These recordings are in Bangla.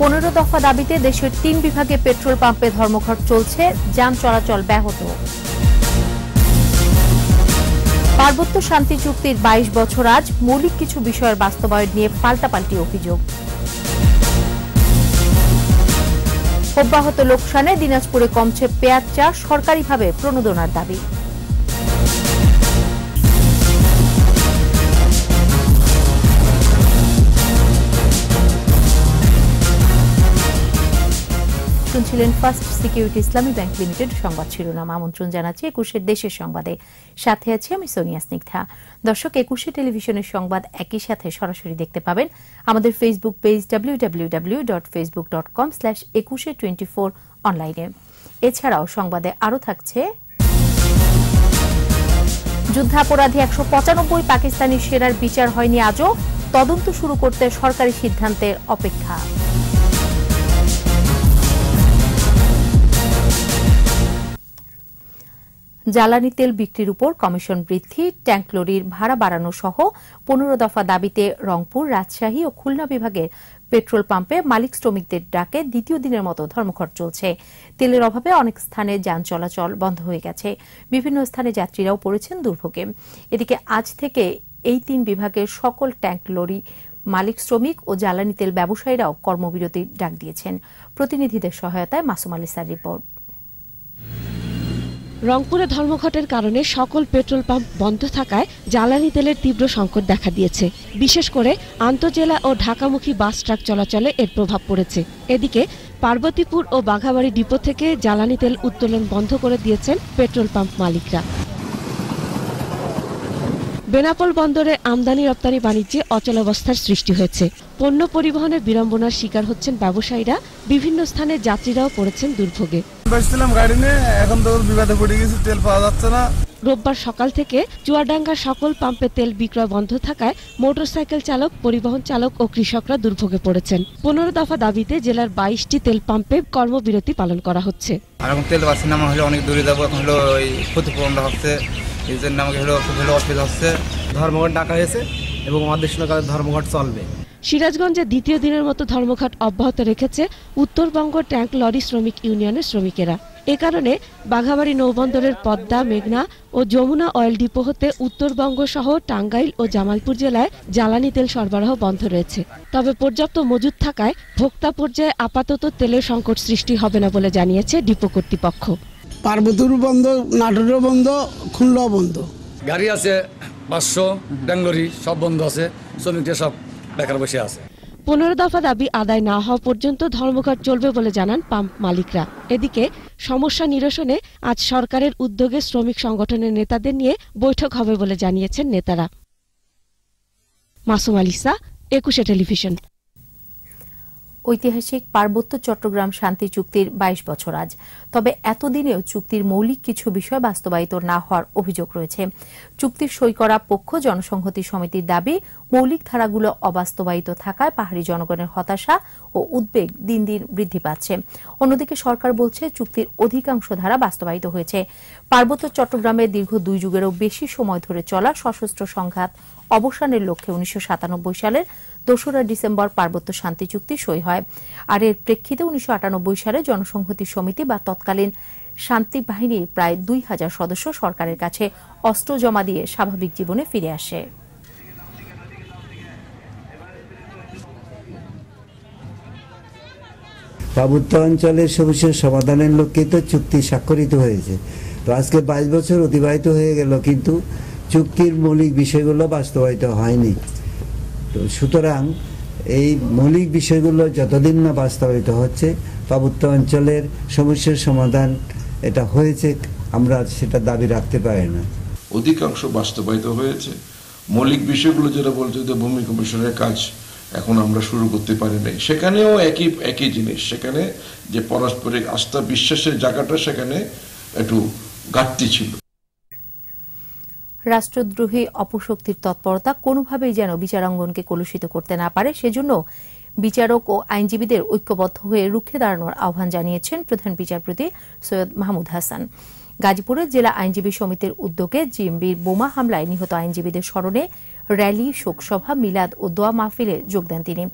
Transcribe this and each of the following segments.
পনেরো দফা দাবিতে দেশের তিন বিভাগে পেট্রোল পাম্পে ধর্মঘট চলছে যান চলাচল ব্যাহত পার্বত্য শান্তি চুক্তির ২২ বছর আজ মৌলিক কিছু বিষয়ের বাস্তবায়ন নিয়ে পাল্টাপাল্টি অভিযোগ অব্যাহত লোকসানে দিনাজপুরে কমছে পেঁয়াজ চাষ সরকারিভাবে প্রণোদনার দাবি শুনছিলেন first security Islami bank limited সংবাদ শিরোনাম আমন্ত্রণ জানাচ্ছি একুশের দেশের সংবাদে সাথে আছি আমি সোনিয়া স্নিগ্ধা দর্শক একুশে টেলিভিশনের সংবাদ একই সাথে সরাসরি দেখতে পাবেন আমাদের Facebook page W W W dot Facebook dot com slash Ekushey twenty four অনলাইনে এছাড়াও সংবাদে আরও থাকছে যুদ্ধাপরাধী একশো পঁচানব্বই পাকিস্তানি সেনার বিচার হয়নি আজও তদন্ত শুরু করতে সরকারি সিদ্ধান্তের অপেক্ষা জ্বালানি তেল বিক্রির উপর কমিশন বৃদ্ধি ট্যাঙ্ক লরির ভাড়া বাড়ানো সহ পনেরো দফা দাবিতে রংপুর রাজশাহী ও খুলনা বিভাগের পেট্রোল পাম্পে মালিক শ্রমিকদের ডাকে দ্বিতীয় দিনের মতো ধর্মঘট চলছে তেলের অভাবে অনেক স্থানে যান চলাচল বন্ধ হয়ে গেছে বিভিন্ন স্থানে যাত্রীরাও পড়েছেন দুর্ভোগে এদিকে আজ থেকে এই তিন বিভাগের সকল ট্যাঙ্ক লরি মালিক শ্রমিক ও জ্বালানি তেল ব্যবসায়ীরাও কর্মবিরতির ডাক দিয়েছেন প্রতিনিধিদের সহায়তায় মাসুম আলিসার রিপোর্ট রংপুরে ধর্মঘটের কারণে সকল পেট্রোল পাম্প বন্ধ থাকায় জ্বালানি তেলের তীব্র সংকট দেখা দিয়েছে বিশেষ করে আন্তজেলা ও ঢাকামুখী বাস ট্রাক চলাচলে এর প্রভাব পড়েছে এদিকে পার্বতীপুর ও বাঘাবাড়ি ডিপো থেকে জ্বালানি তেল উত্তোলন বন্ধ করে দিয়েছেন পেট্রোল পাম্প মালিকরা বেনাপোল বন্দরে আমদানি রপ্তানি বাণিজ্যে অচলাবস্থার সৃষ্টি হয়েছে পণ্য পরিবহনের বিড়ম্বনার শিকার হচ্ছেন ব্যবসায়ীরা বিভিন্ন স্থানে যাত্রীরাও পড়েছেন দুর্ভোগে বসছিলাম গাড়ি নিয়ে এখন তো বিবাদে পড়ে গেছে তেল পাওয়া যাচ্ছে না রোববার সকাল থেকে চুয়াডাঙ্গার সকল পাম্পে তেল বিক্রয় বন্ধ থাকায় মোটরসাইকেল চালক পরিবহন চালক ও কৃষকরা দুর্ভোগে পড়েছেন পনেরো দফা দাবিতে জেলার বাইশটি তেল পাম্পে কর্মবিরতি পালন করা হচ্ছে আর এখন তেল পাচ্ছি না হলে অনেক দূরে যাবো এখন হলো ওই ক্ষতিপূরণটা হচ্ছে এই জন্য আমাকে হলো খুব হলো অসুবিধা হচ্ছে ধর্মঘট ডাকা হয়েছে এবং অদৃশ্যকালের ধর্মঘট চলবে সিরাজগঞ্জে দ্বিতীয় দিনের মতো ধর্মঘট অব্যাহত রেখেছে উত্তরবঙ্গ ট্যাঙ্ক লরি শ্রমিক ইউনিয়নের শ্রমিকেরা এ কারণে বাঘাবাড়ি নৌবন্দরের পদ্মা মেঘনা ও যমুনা অয়েল ডিপো হতে উত্তরবঙ্গ সহ টাঙ্গাইল ও জামালপুর জেলায় জ্বালানি তেল সরবরাহ বন্ধ রয়েছে তবে পর্যাপ্ত মজুদ থাকায় ভোক্তা পর্যায়ে আপাতত তেলের সংকট সৃষ্টি হবে না বলে জানিয়েছে ডিপো কর্তৃপক্ষ পার্বতীর বন্ধ বন্ধ খুলনাও বন্ধ গাড়ি আছে পাঁচশো সব বন্ধ আছে শ্রমিকদের সব বেকার বসে আছে পনেরো দফা দাবি আদায় না হওয়া পর্যন্ত ধর্মঘট চলবে বলে জানান পাম্প মালিকরা এদিকে সমস্যা নিরসনে আজ সরকারের উদ্যোগে শ্রমিক সংগঠনের নেতাদের নিয়ে বৈঠক হবে বলে জানিয়েছেন নেতারা মাসুম আলিসা একুশে টেলিভিশন ঐতিহাসিক পার্বত্য চট্টগ্রাম শান্তি চুক্তির বাইশ বছর আজ তবে এতদিনেও চুক্তির মৌলিক কিছু বিষয় বাস্তবায়িত না হওয়ার অভিযোগ রয়েছে চুক্তির সই করা পক্ষ জনসংহতি সমিতির দাবি মৌলিক ধারাগুলো অবাস্তবায়িত থাকায় পাহাড়ি জনগণের হতাশা ও উদ্বেগ দিন দিন বৃদ্ধি পাচ্ছে অন্যদিকে সরকার বলছে চুক্তির অধিকাংশ ধারা বাস্তবায়িত হয়েছে পার্বত্য চট্টগ্রামে দীর্ঘ দুই যুগেরও বেশি সময় ধরে চলা সশস্ত্র সংঘাত অবসানের লক্ষ্যে উনিশশো সালের দোসরা ডিসেম্বর পার্বত্য শান্তি চুক্তি সই হয় আর এর প্রেক্ষিতে উনিশশো সালে জনসংহতি সমিতি বা তৎকালীন তৎকালীন শান্তি বাহিনীর প্রায় দুই হাজার সদস্য সরকারের কাছে অস্ত্র জমা দিয়ে স্বাভাবিক জীবনে ফিরে আসে পার্বত্য অঞ্চলের সমস্যার সমাধানের লক্ষ্যে তো চুক্তি স্বাক্ষরিত হয়েছে তো আজকে বাইশ বছর অতিবাহিত হয়ে গেল কিন্তু চুক্তির মৌলিক বিষয়গুলো বাস্তবায়িত হয়নি তো সুতরাং এই মৌলিক বিষয়গুলো যতদিন না বাস্তবায়িত হচ্ছে পার্বত্য অঞ্চলের সমস্যার সমাধান এটা হয়েছে আমরা সেটা দাবি রাখতে পারি না অধিকাংশ বাস্তবায়িত হয়েছে মৌলিক বিষয়গুলো যেটা বলছে যে ভূমি কমিশনের কাজ এখন আমরা শুরু করতে পারি নাই সেখানেও একই একই জিনিস সেখানে যে পারস্পরিক আস্থা বিশ্বাসের জায়গাটা সেখানে একটু ঘাটতি ছিল রাষ্ট্রদ্রোহী অপশক্তির তৎপরতা কোনোভাবেই যেন বিচারাঙ্গনকে কলুষিত করতে না পারে সেজন্য বিচারক ও আইনজীবীদের ঐক্যবদ্ধ হয়ে রুখে দাঁড়ানোর আহ্বান জানিয়েছেন প্রধান বিচারপতি সৈয়দ মাহমুদ হাসান গাজীপুরের জেলা আইনজীবী সমিতির উদ্যোগে জিএমবির বোমা হামলায় নিহত আইনজীবীদের স্মরণে র্যালি শোকসভা মিলাদ ও দোয়া মাহফিলে যোগ দেন তিনি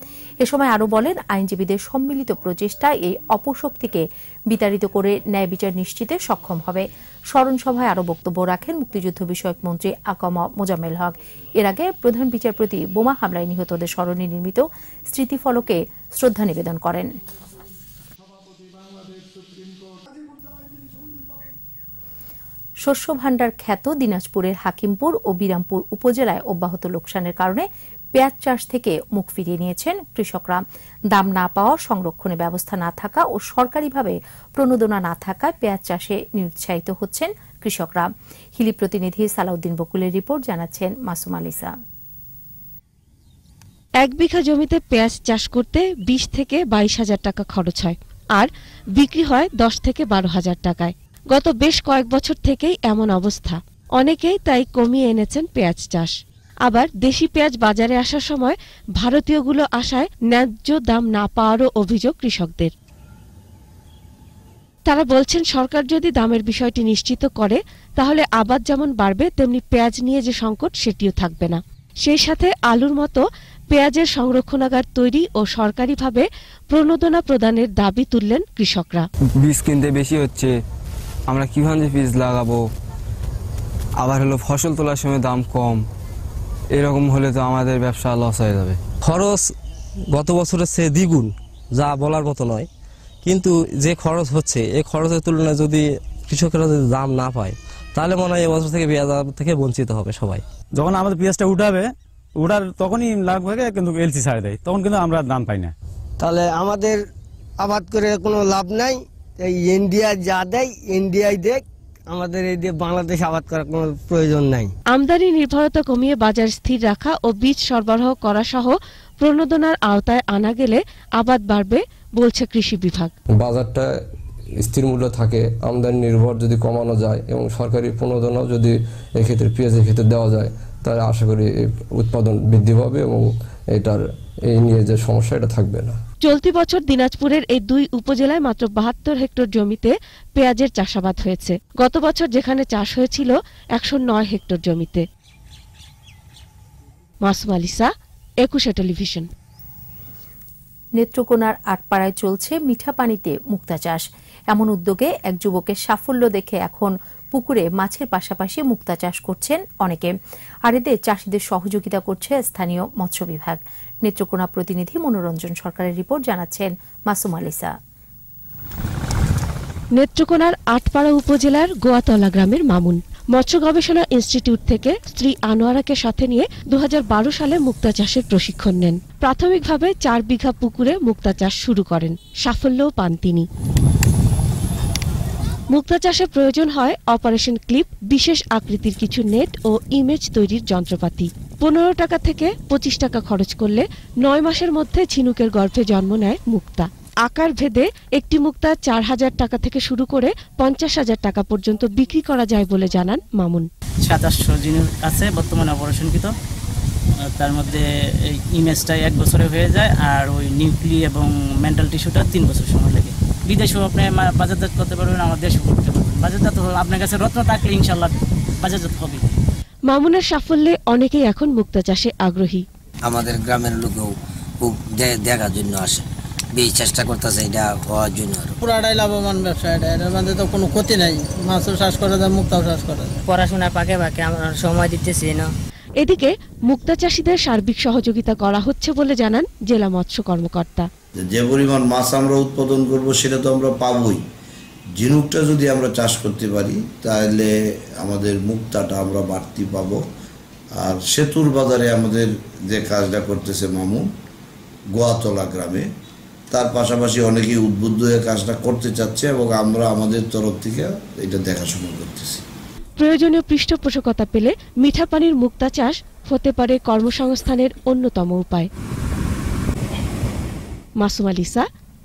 এ সময় আরও বলেন আইনজীবীদের সম্মিলিত প্রচেষ্টা এই অপশক্তিকে বিতাড়িত করে ন্যায় বিচার নিশ্চিতে সক্ষম হবে স্মরণ সভায় আরও বক্তব্য রাখেন মুক্তিযুদ্ধ বিষয়ক মন্ত্রী আকমা মোজাম্মেল হক এর আগে প্রধান বিচারপতি বোমা হামলায় নিহতদের স্মরণে নির্মিত স্মৃতিফলকে শ্রদ্ধা নিবেদন করেন শস্য ভাণ্ডার খ্যাত দিনাজপুরের হাকিমপুর ও বিরামপুর উপজেলায় অব্যাহত লোকসানের কারণে পেঁয়াজ চাষ থেকে মুখ ফিরিয়ে নিয়েছেন কৃষকরা দাম না পাওয়া সংরক্ষণে ব্যবস্থা না থাকা ও সরকারিভাবে প্রণোদনা না থাকায় পেঁয়াজ চাষে নিরুৎসাহিত হচ্ছেন কৃষকরা হিলি প্রতিনিধি সালাউদ্দিন বকুলের রিপোর্ট জানাচ্ছেন মাসুম আলিসা এক বিঘা জমিতে পেঁয়াজ চাষ করতে বিশ থেকে বাইশ হাজার টাকা খরচ হয় আর বিক্রি হয় দশ থেকে বারো হাজার টাকায় গত বেশ কয়েক বছর থেকেই এমন অবস্থা অনেকেই তাই কমিয়ে এনেছেন পেঁয়াজ চাষ আবার দেশি পেঁয়াজ বাজারে আসার সময় ভারতীয়গুলো আসায় ন্যায্য দাম না পাওয়ারও অভিযোগ কৃষকদের তারা বলছেন সরকার যদি দামের বিষয়টি নিশ্চিত করে তাহলে আবাদ যেমন বাড়বে তেমনি পেঁয়াজ নিয়ে যে সংকট সেটিও থাকবে না সেই সাথে আলুর মতো পেঁয়াজের সংরক্ষণাগার তৈরি ও সরকারিভাবে প্রণোদনা প্রদানের দাবি তুললেন কৃষকরা বীজ কিনতে বেশি হচ্ছে আমরা কীভাবে বীজ লাগাবো আবার হলো ফসল তোলার সময় দাম কম এরকম হলে তো আমাদের ব্যবসা লস হয়ে যাবে খরচ গত বছরের সে দ্বিগুণ যা বলার মতো নয় কিন্তু যে খরচ হচ্ছে এই খরচের তুলনায় যদি কৃষকেরা যদি দাম না পায় তাহলে মনে হয় এবছর থেকে পেঁয়াজ থেকে বঞ্চিত হবে সবাই যখন আমাদের পেঁয়াজটা উঠাবে উঠার তখনই লাভ ভাগে কিন্তু এলসি ছাড়ে দেয় তখন কিন্তু আমরা দাম পাই না তাহলে আমাদের আবাদ করে কোনো লাভ নাই এই ইন্ডিয়া যা দেয় ইন্ডিয়াই দেখ আমাদের এই দিয়ে বাংলাদেশ আবাদ করার কোনো প্রয়োজন নাই আমদানি নির্ভরতা কমিয়ে বাজার স্থির রাখা ও বীজ সরবরাহ করা সহ প্রণোদনার আওতায় আনা গেলে আবাদ বাড়বে বলছে কৃষি বিভাগ বাজারটা স্থির মূল্য থাকে আমদানি নির্ভর যদি কমানো যায় এবং সরকারি প্রণোদনাও যদি এক্ষেত্রে পেঁয়াজের ক্ষেত্রে দেওয়া যায় তাহলে আশা করি উৎপাদন বৃদ্ধি পাবে এবং এটার এই নিয়ে যে সমস্যা এটা থাকবে না চলতি বছর দিনাজপুরের এই দুই উপজেলায় মাত্র বাহাত্তর হেক্টর জমিতে পেঁয়াজের চাষাবাদ হয়েছে গত বছর যেখানে চাষ হয়েছিল একশো নয় হেক্টর জমিতে টেলিভিশন নেত্রকোনার আটপাড়ায় চলছে মিঠা পানিতে মুক্তা চাষ এমন উদ্যোগে এক যুবকের সাফল্য দেখে এখন পুকুরে মাছের পাশাপাশি মুক্তা চাষ করছেন অনেকে আর এতে চাষিদের সহযোগিতা করছে স্থানীয় মৎস্য বিভাগ নেত্রকোনা প্রতিনিধি মনোরঞ্জন সরকারের রিপোর্ট জানাচ্ছেন মাসুম আলিসা নেত্রকোনার আটপাড়া উপজেলার গোয়াতলা গ্রামের মামুন মৎস্য গবেষণা ইনস্টিটিউট থেকে স্ত্রী আনোয়ারাকে সাথে নিয়ে দু সালে মুক্তা চাষের প্রশিক্ষণ নেন প্রাথমিকভাবে চার বিঘা পুকুরে মুক্তা চাষ শুরু করেন সাফল্যও পান তিনি মুক্তা চাষে প্রয়োজন হয় অপারেশন ক্লিপ বিশেষ আকৃতির কিছু নেট ও ইমেজ তৈরির যন্ত্রপাতি পনেরো টাকা থেকে পঁচিশ টাকা খরচ করলে নয় মাসের মধ্যে ঝিনুকের গর্ভে জন্ম নেয় মুক্তা আকার ভেদে একটি মুক্তা চার হাজার টাকা থেকে শুরু করে পঞ্চাশ হাজার টাকা পর্যন্ত বিক্রি করা যায় বলে জানান মামুন সাতাশশো জিনিস আছে বর্তমানে অপারেশনকৃত তার মধ্যে ইমেজটা এক বছরে হয়ে যায় আর ওই নিউক্লি এবং মেন্টাল টিস্যুটা তিন বছর সময় লাগে বিদেশেও আপনি বাজারজাত করতে পারবেন আমার দেশেও করতে পারবেন বাজারজাত হল আপনার কাছে রত্ন থাকলে ইনশাল্লাহ বাজারজাত হবে মামুনের সাফল্যে অনেকেই এখন মুক্তা চাষে আগ্রহী আমাদের গ্রামের লোকেও খুব দেখার জন্য আসে বেশ চেষ্টা করতেছে এটা হওয়ার জন্য পুরাটাই লাভবান ব্যবসা এটা এটার মধ্যে তো কোনো ক্ষতি নাই মাছও চাষ করা যায় মুক্তাও চাষ করা যায় পড়াশোনার পাকে পাকে আমরা সময় দিতেছি না এদিকে মুক্তা চাষিদের সার্বিক সহযোগিতা করা হচ্ছে বলে জানান জেলা মৎস্য কর্মকর্তা যে পরিমাণ মাছ আমরা উৎপাদন করব সেটা তো আমরা পাবই ঝিনুকটা যদি আমরা চাষ করতে পারি তাহলে আমাদের মুক্তাটা আমরা বাড়তি পাব আর সেতুর বাজারে আমাদের যে কাজটা করতেছে মামুন গোয়াতলা গ্রামে তার পাশাপাশি অনেকেই উদ্বুদ্ধ হয়ে কাজটা করতে চাচ্ছে এবং আমরা আমাদের তরফ থেকে এটা দেখাশোনা করতেছি প্রয়োজনীয় পৃষ্ঠপোষকতা পেলে মিঠা পানির মুক্তা চাষ হতে পারে কর্মসংস্থানের অন্যতম উপায় মাসুম আলিসা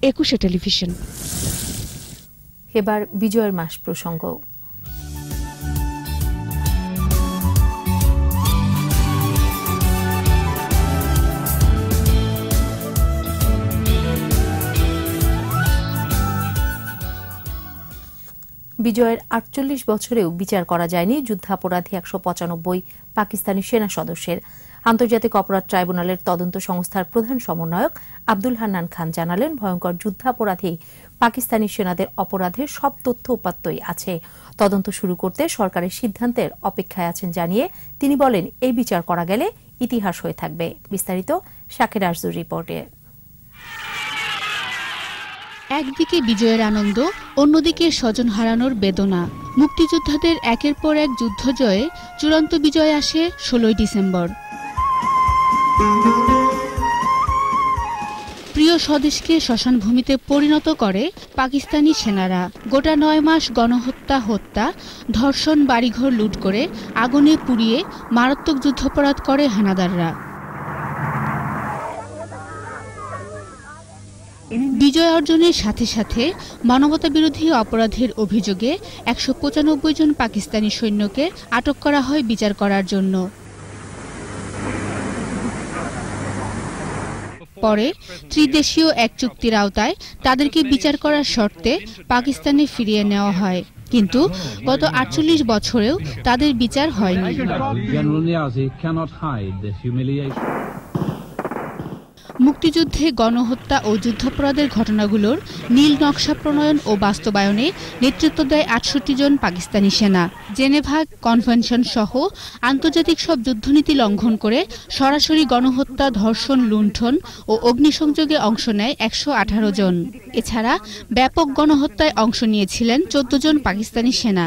একুশে টেলিভিশন এবার বিজয়ের মাস প্রসঙ্গ বিজয়ের আটচল্লিশ বছরেও বিচার করা যায়নি যুদ্ধাপরাধী একশো পঁচানব্বই পাকিস্তানি সেনা সদস্যের আন্তর্জাতিক অপরাধ ট্রাইব্যুনালের তদন্ত সংস্থার প্রধান সমন্বয়ক আব্দুল হান্নান খান জানালেন ভয়ঙ্কর যুদ্ধাপরাধী পাকিস্তানি সেনাদের অপরাধের সব তথ্য উপাত্তই আছে তদন্ত শুরু করতে সরকারের সিদ্ধান্তের অপেক্ষায় আছেন জানিয়ে তিনি বলেন এই বিচার করা গেলে ইতিহাস হয়ে থাকবে বিস্তারিত শাকের আরজুর রিপোর্টে একদিকে বিজয়ের আনন্দ অন্যদিকে স্বজন হারানোর বেদনা মুক্তিযোদ্ধাদের একের পর এক যুদ্ধ জয়ে চূড়ান্ত বিজয় আসে ষোলোই ডিসেম্বর প্রিয় স্বদেশকে শ্মশানভূমিতে পরিণত করে পাকিস্তানি সেনারা গোটা নয় মাস গণহত্যা হত্যা ধর্ষণ বাড়িঘর লুট করে আগুনে পুড়িয়ে মারাত্মক যুদ্ধাপরাধ করে হানাদাররা বিজয় অর্জনের সাথে সাথে মানবতা বিরোধী অপরাধের অভিযোগে একশো জন পাকিস্তানি সৈন্যকে আটক করা হয় বিচার করার জন্য পরে ত্রিদেশীয় এক চুক্তির আওতায় তাদেরকে বিচার করার শর্তে পাকিস্তানে ফিরিয়ে নেওয়া হয় কিন্তু গত আটচল্লিশ বছরেও তাদের বিচার হয়নি মুক্তিযুদ্ধে গণহত্যা ও যুদ্ধাপরাধের ঘটনাগুলোর নীল নকশা প্রণয়ন ও বাস্তবায়নে নেতৃত্ব দেয় আটষট্টি জন পাকিস্তানি সেনা জেনেভা কনভেনশন সহ আন্তর্জাতিক সব যুদ্ধনীতি লঙ্ঘন করে সরাসরি গণহত্যা ধর্ষণ লুণ্ঠন ও অগ্নিসংযোগে অংশ নেয় একশো আঠারো জন এছাড়া ব্যাপক গণহত্যায় অংশ নিয়েছিলেন চোদ্দ জন পাকিস্তানি সেনা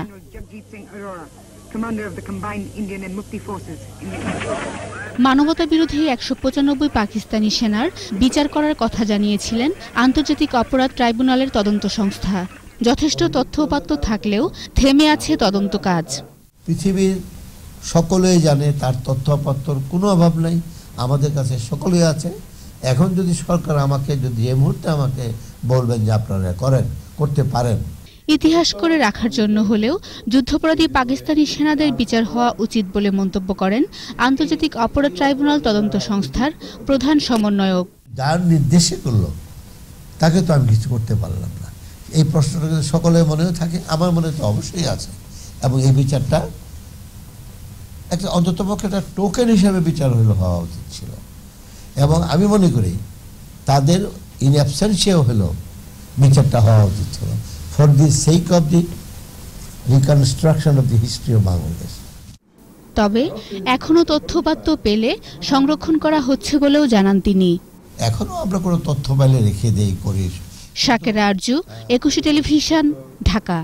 commander of the combined Indian and Mukti forces in the country. মানবতা বিরোধী একশো পঁচানব্বই পাকিস্তানি সেনার বিচার করার কথা জানিয়েছিলেন আন্তর্জাতিক অপরাধ ট্রাইব্যুনালের তদন্ত সংস্থা যথেষ্ট তথ্য থাকলেও থেমে আছে তদন্ত কাজ পৃথিবীর সকলে জানে তার তথ্য কোনো অভাব নাই আমাদের কাছে সকলেই আছে এখন যদি সরকার আমাকে যদি এই মুহূর্তে আমাকে বলবেন যে আপনারা করেন করতে পারেন ইতিহাস করে রাখার জন্য হলেও যুদ্ধাপরাধী পাকিস্তানি সেনাদের বিচার হওয়া উচিত বলে মন্তব্য করেন আন্তর্জাতিক অপরাধ ট্রাইব্যুনাল তদন্ত সংস্থার প্রধান সমন্বয়ক যার নির্দেশে করল তাকে তো আমি কিছু করতে পারলাম না এই প্রশ্নটা কিন্তু সকলের মনেও থাকে আমার মনে তো অবশ্যই আছে এবং এই বিচারটা একটা অন্ততপক্ষে একটা টোকেন হিসাবে বিচার হইলে হওয়া উচিত ছিল এবং আমি মনে করি তাদের ইন অ্যাবসেন্সিয়াও হলেও বিচারটা হওয়া উচিত ছিল for the sake of the reconstruction of the history of Bangladesh. তবে এখনো তথ্যপাত্র পেলে সংরক্ষণ করা হচ্ছে বলেও জানান তিনি এখনো আমরা কোনো তথ্য পেলে রেখে দেই করি শাকের আরজু একুশে টেলিভিশন ঢাকা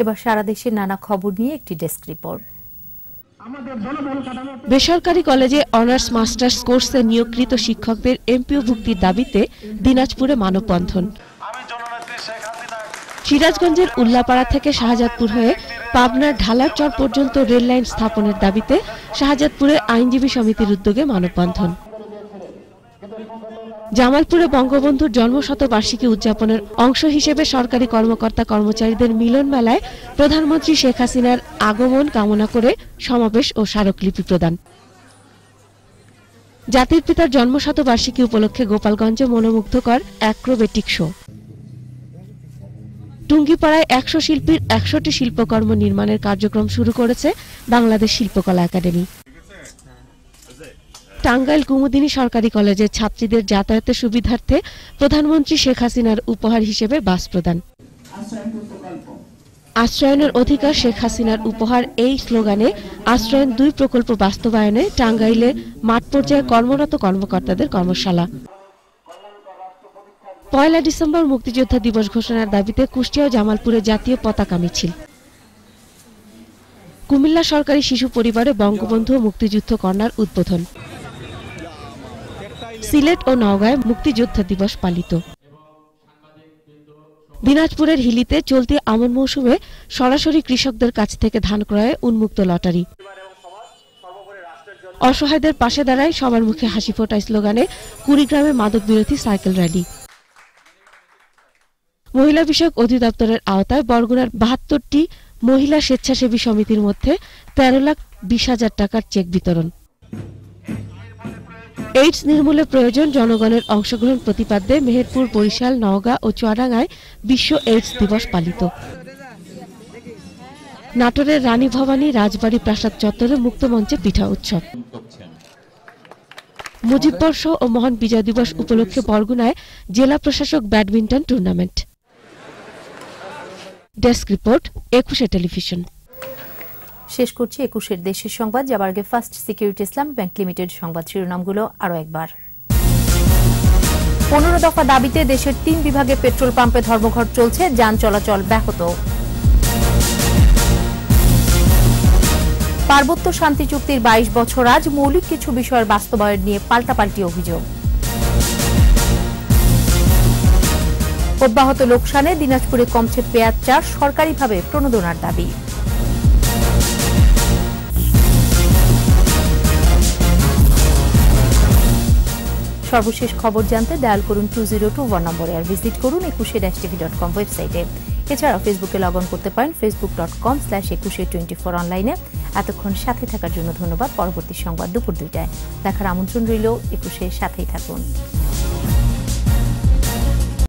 এবার সারা দেশের নানা খবর নিয়ে একটি ডেস্ক রিপোর্ট বেসরকারি কলেজে অনার্স মাস্টার্স কোর্সে নিয়োগকৃত শিক্ষকদের এমপিও ভুক্তির দাবিতে দিনাজপুরে মানববন্ধন সিরাজগঞ্জের উল্লাপাড়া থেকে শাহজাদপুর হয়ে পাবনার ঢালার চর পর্যন্ত রেল লাইন স্থাপনের দাবিতে শাহজাদপুরে আইনজীবী সমিতির উদ্যোগে মানববন্ধন জামালপুরে বঙ্গবন্ধুর জন্মশতবার্ষিকী উদযাপনের অংশ হিসেবে সরকারি কর্মকর্তা কর্মচারীদের মিলন মেলায় প্রধানমন্ত্রী শেখ হাসিনার আগমন কামনা করে সমাবেশ ও স্মারকলিপি প্রদান জাতির পিতার জন্মশতবার্ষিকী উপলক্ষে গোপালগঞ্জে মনোমুগ্ধকর অ্যাক্রোবেটিক শো টুঙ্গিপাড়ায় একশো শিল্পীর একশোটি শিল্পকর্ম নির্মাণের কার্যক্রম শুরু করেছে বাংলাদেশ শিল্পকলা একাডেমি টাঙ্গাইল কুমুদিনী সরকারি কলেজের ছাত্রীদের যাতায়াতের সুবিধার্থে প্রধানমন্ত্রী শেখ হাসিনার উপহার হিসেবে বাস প্রদান আশ্রয়নের অধিকার শেখ হাসিনার উপহার এই স্লোগানে আশ্রয়ন দুই প্রকল্প বাস্তবায়নে টাঙ্গাইলে মাঠ পর্যায়ে কর্মরত কর্মকর্তাদের কর্মশালা পয়লা ডিসেম্বর মুক্তিযোদ্ধা দিবস ঘোষণার দাবিতে কুষ্টিয়া ও জামালপুরে জাতীয় পতাকা মিছিল কুমিল্লা সরকারি শিশু পরিবারে বঙ্গবন্ধু মুক্তিযুদ্ধ কর্নার উদ্বোধন সিলেট ও নওগাঁয় মুক্তিযোদ্ধা দিবস পালিত দিনাজপুরের হিলিতে চলতি আমন মৌসুমে সরাসরি কৃষকদের কাছ থেকে ধান ক্রয়ে উন্মুক্ত লটারি অসহায়দের পাশে দাঁড়ায় সবার মুখে হাসি ফোটা স্লোগানে কুড়িগ্রামে মাদক বিরোধী সাইকেল র্যালি মহিলা বিষয়ক অধিদপ্তরের আওতায় বরগুনার বাহাত্তরটি মহিলা স্বেচ্ছাসেবী সমিতির মধ্যে তেরো লাখ বিশ হাজার টাকার চেক বিতরণ এইডস নির্মূলে প্রয়োজন জনগণের অংশগ্রহণ প্রতিপাদ্যে মেহেরপুর বরিশাল নওগাঁ ও চুয়াডাঙ্গায় বিশ্ব এইডস দিবস পালিত নাটোরের রানী ভবানী রাজবাড়ী প্রাসাদ চত্বরে মুক্তমঞ্চে পিঠা উৎসব মুজিববর্ষ ও মহান বিজয় দিবস উপলক্ষে বরগুনায় জেলা প্রশাসক badminton tournament desk report Ekushey television শেষ করছি একুশের দেশের সংবাদ যাবার আগে first security Islam bank limited সংবাদ শিরোনামগুলো আরও একবার পনেরো দফা দাবিতে দেশের তিন বিভাগে পেট্রোল পাম্পে ধর্মঘট চলছে যান চলাচল ব্যাহত পার্বত্য শান্তি চুক্তির বাইশ বছর আজ মৌলিক কিছু বিষয়ের বাস্তবায়ন নিয়ে পাল্টাপাল্টি অভিযোগ অব্যাহত লোকসানে দিনাজপুরে কমছে পেঁয়াজ চাষ সরকারিভাবে প্রণোদনার দাবি সর্বশেষ খবর জানতে ডায়াল করুন টু জিরো টু ওয়ান নম্বরে আর ভিজিট করুন একুশে ড্যাশ টিভি ডট কম ওয়েবসাইটে এছাড়াও ফেসবুকে লগ অন করতে পারেন Facebook dot com slash Ekushey twenty four অনলাইনে এতক্ষণ সাথে থাকার জন্য ধন্যবাদ পরবর্তী সংবাদ দুপুর দুইটায় দেখার আমন্ত্রণ রইল একুশে সাথেই থাকুন